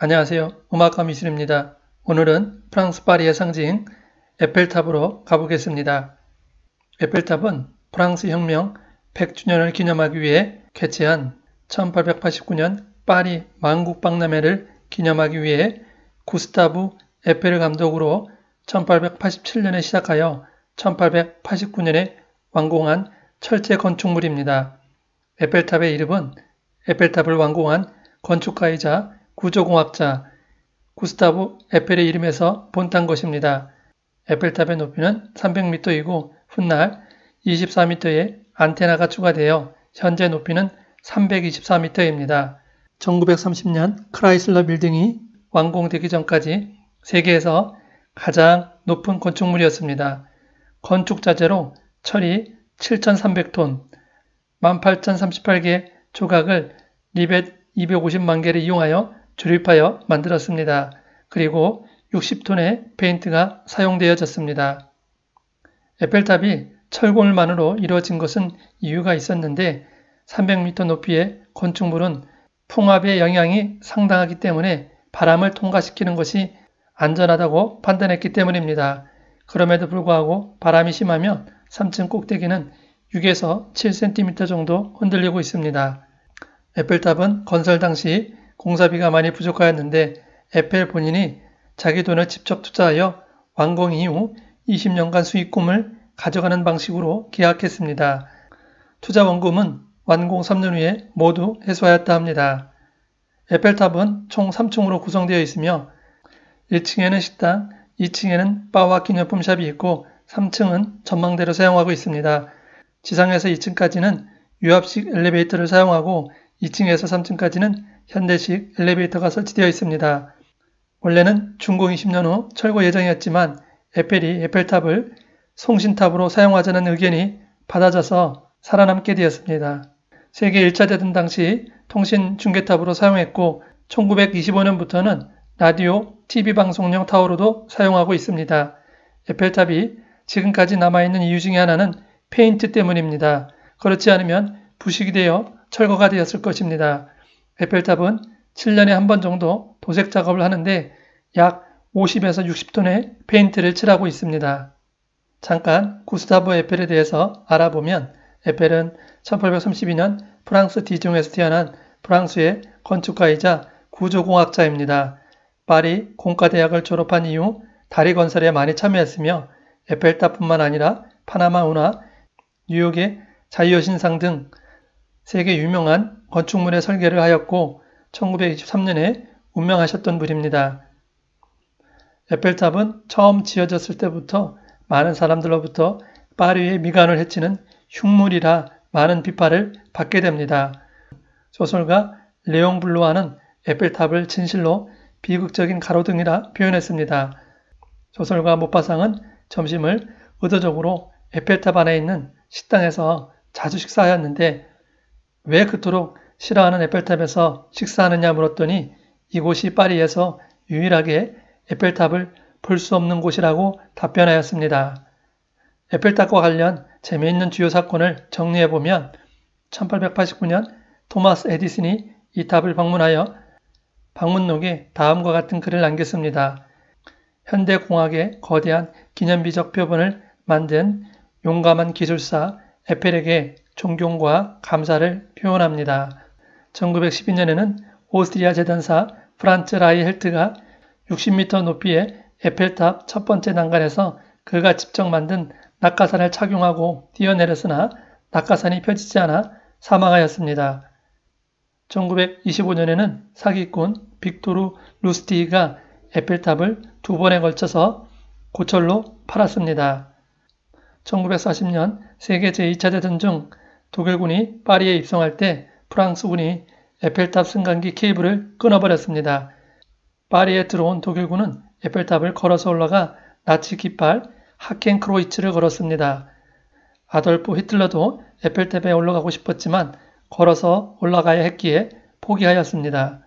안녕하세요. 음악가 미술입니다. 오늘은 프랑스 파리의 상징 에펠탑으로 가보겠습니다. 에펠탑은 프랑스 혁명 100주년을 기념하기 위해 개최한 1889년 파리 만국박람회를 기념하기 위해 구스타브 에펠 감독으로 1887년에 시작하여 1889년에 완공한 철제 건축물입니다. 에펠탑의 이름은 에펠탑을 완공한 건축가이자 구조공학자 구스타브 에펠의 이름에서 본딴 것입니다. 에펠탑의 높이는 300m이고 훗날 24m의 안테나가 추가되어 현재 높이는 324m입니다. 1930년 크라이슬러 빌딩이 완공되기 전까지 세계에서 가장 높은 건축물이었습니다. 건축 자재로 철이 7,300톤, 18,038개의 조각을 리벳 250만 개를 이용하여 조립하여 만들었습니다. 그리고 60톤의 페인트가 사용되어졌습니다. 에펠탑이 철골만으로 이루어진 것은 이유가 있었는데 300m 높이의 건축물은 풍압의 영향이 상당하기 때문에 바람을 통과시키는 것이 안전하다고 판단했기 때문입니다. 그럼에도 불구하고 바람이 심하면 3층 꼭대기는 6에서 7cm 정도 흔들리고 있습니다. 에펠탑은 건설 당시 공사비가 많이 부족하였는데 에펠 본인이 자기 돈을 직접 투자하여 완공 이후 20년간 수익금을 가져가는 방식으로 계약했습니다. 투자 원금은 완공 3년 후에 모두 해소하였다 합니다. 에펠탑은 총 3층으로 구성되어 있으며 1층에는 식당, 2층에는 바와 기념품샵이 있고 3층은 전망대로 사용하고 있습니다. 지상에서 2층까지는 유압식 엘리베이터를 사용하고 2층에서 3층까지는 현대식 엘리베이터가 설치되어 있습니다. 원래는 준공 20년 후 철거 예정이었지만 에펠이 에펠탑을 송신탑으로 사용하자는 의견이 받아져서 살아남게 되었습니다. 세계 1차 대전 당시 통신 중계탑으로 사용했고 1925년부터는 라디오, TV 방송용 타워로도 사용하고 있습니다. 에펠탑이 지금까지 남아있는 이유 중의 하나는 페인트 때문입니다. 그렇지 않으면 부식이 되어 철거가 되었을 것입니다. 에펠탑은 7년에 한 번 정도 도색 작업을 하는데 약 50에서 60톤의 페인트를 칠하고 있습니다. 잠깐 구스타브 에펠에 대해서 알아보면 에펠은 1832년 프랑스 디종에서 태어난 프랑스의 건축가이자 구조공학자입니다. 파리 공과대학을 졸업한 이후 다리 건설에 많이 참여했으며 에펠탑뿐만 아니라 파나마 운하, 뉴욕의 자유여신상 등 세계 유명한 건축물의 설계를 하였고 1923년에 운명하셨던 분입니다. 에펠탑은 처음 지어졌을 때부터 많은 사람들로부터 파리의 미간을 해치는 흉물이라 많은 비판을 받게 됩니다. 소설가 레옹 블루아는 에펠탑을 진실로 비극적인 가로등이라 표현했습니다. 소설가 모파상은 점심을 의도적으로 에펠탑 안에 있는 식당에서 자주 식사하였는데 왜 그토록 싫어하는 에펠탑에서 식사하느냐 물었더니 이곳이 파리에서 유일하게 에펠탑을 볼 수 없는 곳이라고 답변하였습니다. 에펠탑과 관련 재미있는 주요 사건을 정리해보면 1889년 토마스 에디슨이 이 탑을 방문하여 방문록에 다음과 같은 글을 남겼습니다. 현대공학의 거대한 기념비적 표본을 만든 용감한 기술사 에펠에게 존경과 감사를 표현합니다. 1912년에는 오스트리아 재단사 프란츠 라이 헬트가 60m 높이의 에펠탑 첫 번째 난간에서 그가 직접 만든 낙하산을 착용하고 뛰어내렸으나 낙하산이 펴지지 않아 사망하였습니다. 1925년에는 사기꾼 빅토르 루스티가 에펠탑을 두 번에 걸쳐서 고철로 팔았습니다. 1940년 세계 제2차 대전 중 독일군이 파리에 입성할 때 프랑스군이 에펠탑 승강기 케이블을 끊어버렸습니다. 파리에 들어온 독일군은 에펠탑을 걸어서 올라가 나치 깃발 하켄크로이츠를 걸었습니다. 아돌프 히틀러도 에펠탑에 올라가고 싶었지만 걸어서 올라가야 했기에 포기하였습니다.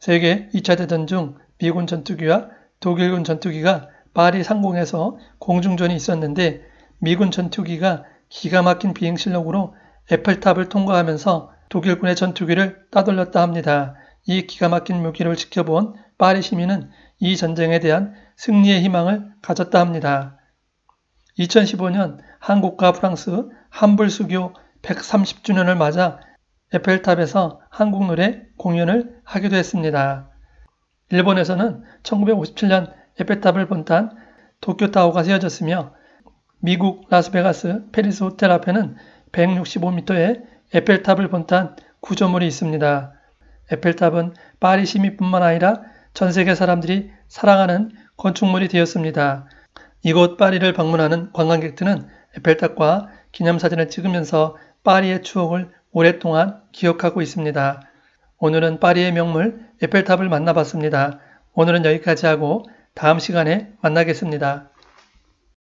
세계 2차 대전 중 미군 전투기와 독일군 전투기가 파리 상공에서 공중전이 있었는데 미군 전투기가 기가 막힌 비행 실력으로 에펠탑을 통과하면서 독일군의 전투기를 따돌렸다 합니다. 이 기가 막힌 묘기를 지켜본 파리 시민은 이 전쟁에 대한 승리의 희망을 가졌다 합니다. 2015년 한국과 프랑스 함불 수교 130주년을 맞아 에펠탑에서 한국 노래 공연을 하기도 했습니다. 일본에서는 1957년 에펠탑을 본탄 도쿄타워가 세워졌으며 미국 라스베가스 페리스 호텔 앞에는 165m의 에펠탑을 본탄 구조물이 있습니다. 에펠탑은 파리 시민뿐만 아니라 전 세계 사람들이 사랑하는 건축물이 되었습니다. 이곳 파리를 방문하는 관광객들은 에펠탑과 기념사진을 찍으면서 파리의 추억을 오랫동안 기억하고 있습니다. 오늘은 파리의 명물 에펠탑을 만나봤습니다. 오늘은 여기까지 하고 다음 시간에 만나겠습니다.